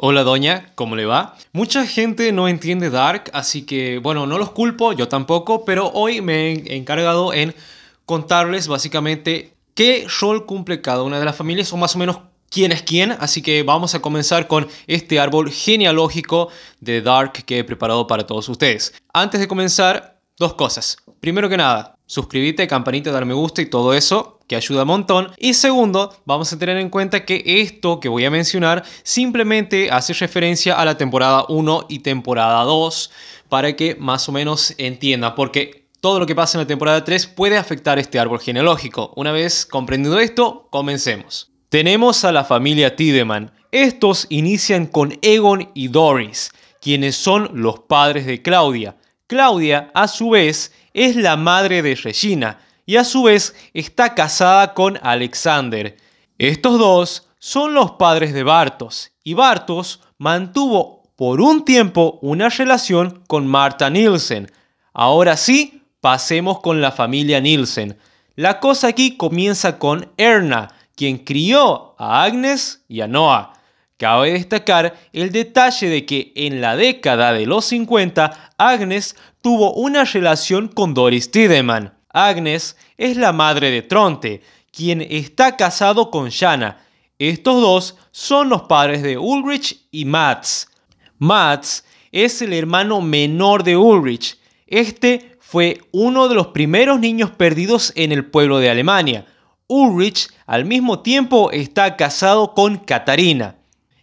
Hola doña, ¿cómo le va? Mucha gente no entiende Dark, así que bueno, no los culpo, yo tampoco, pero hoy me he encargado en contarles básicamente qué rol cumple cada una de las familias o más o menos quién es quién, así que vamos a comenzar con este árbol genealógico de Dark que he preparado para todos ustedes. Antes de comenzar, dos cosas. Primero que nada, suscríbete, campanita, dar me gusta y todo eso que ayuda un montón. Y segundo, vamos a tener en cuenta que esto que voy a mencionar simplemente hace referencia a la temporada 1 y temporada 2 para que más o menos entienda, porque todo lo que pasa en la temporada 3 puede afectar este árbol genealógico. Una vez comprendido esto, comencemos. Tenemos a la familia Tideman. Estos inician con Egon y Doris, quienes son los padres de Claudia. Claudia, a su vez, es la madre de Regina, y a su vez está casada con Alexander. Estos dos son los padres de Bartos y Bartos mantuvo por un tiempo una relación con Marta Nielsen. Ahora sí, pasemos con la familia Nielsen. La cosa aquí comienza con Erna, quien crió a Agnes y a Noah. Cabe destacar el detalle de que en la década de los 50 Agnes tuvo una relación con Doris Tiedemann. Agnes es la madre de Tronte, quien está casado con Shanna. Estos dos son los padres de Ulrich y Mats. Mats es el hermano menor de Ulrich. Este fue uno de los primeros niños perdidos en el pueblo de Alemania. Ulrich al mismo tiempo está casado con Katarina.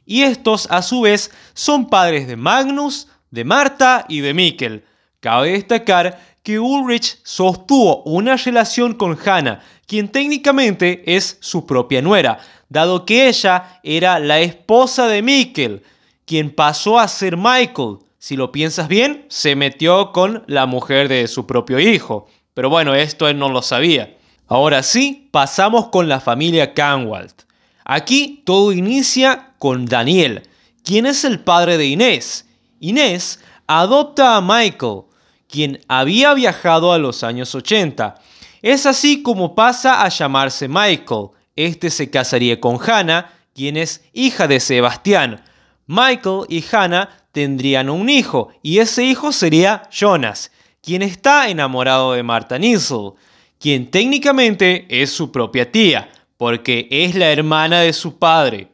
Y estos a su vez son padres de Magnus, de Marta y de Mikkel. Cabe destacar que Ulrich sostuvo una relación con Hannah, quien técnicamente es su propia nuera, dado que ella era la esposa de Michael, quien pasó a ser Michael. Si lo piensas bien, se metió con la mujer de su propio hijo. Pero bueno, esto él no lo sabía. Ahora sí, pasamos con la familia Canwalt. Aquí todo inicia con Daniel, quien es el padre de Inés. Inés adopta a Michael, quien había viajado a los años 80. Es así como pasa a llamarse Michael. Este se casaría con Hannah, quien es hija de Sebastián. Michael y Hannah tendrían un hijo, y ese hijo sería Jonas, quien está enamorado de Martha Nissel. quien técnicamente es su propia tía, porque es la hermana de su padre.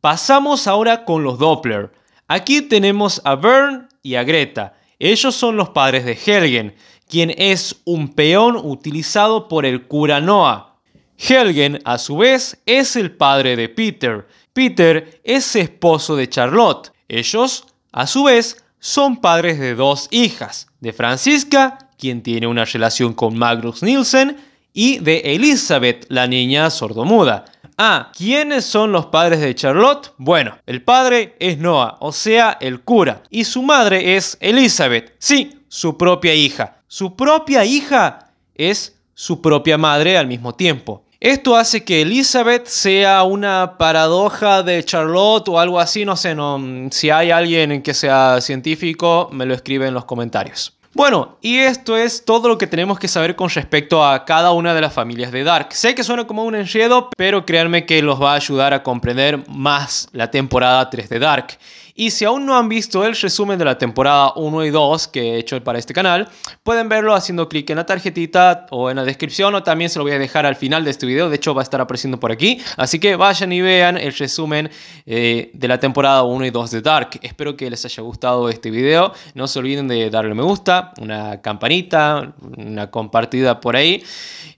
Pasamos ahora con los Doppler. Aquí tenemos a Bern y a Greta, ellos son los padres de Helgen, quien es un peón utilizado por el cura Noah. Helgen, a su vez, es el padre de Peter. Peter es esposo de Charlotte. Ellos, a su vez, son padres de dos hijas, de Francisca, quien tiene una relación con Magnus Nielsen, y de Elizabeth, la niña sordomuda. Ah, ¿quiénes son los padres de Charlotte? Bueno, el padre es Noah, o sea, el cura, y su madre es Elizabeth, sí, su propia hija. Su propia hija es su propia madre al mismo tiempo. Esto hace que Elizabeth sea una paradoja de Charlotte o algo así, no sé, no, si hay alguien que sea científico, me lo escribe en los comentarios. Bueno, y esto es todo lo que tenemos que saber con respecto a cada una de las familias de Dark. Sé que suena como un enredo, pero créanme que los va a ayudar a comprender más la temporada 3 de Dark. Y si aún no han visto el resumen de la temporada 1 y 2 que he hecho para este canal, pueden verlo haciendo clic en la tarjetita o en la descripción o también se lo voy a dejar al final de este video, de hecho va a estar apareciendo por aquí. Así que vayan y vean el resumen eh, de la temporada 1 y 2 de Dark. Espero que les haya gustado este video, no se olviden de darle me gusta una campanita, una compartida por ahí.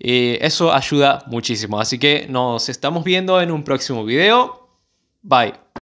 y eso ayuda muchísimo. Así que nos estamos viendo en un próximo video. Bye.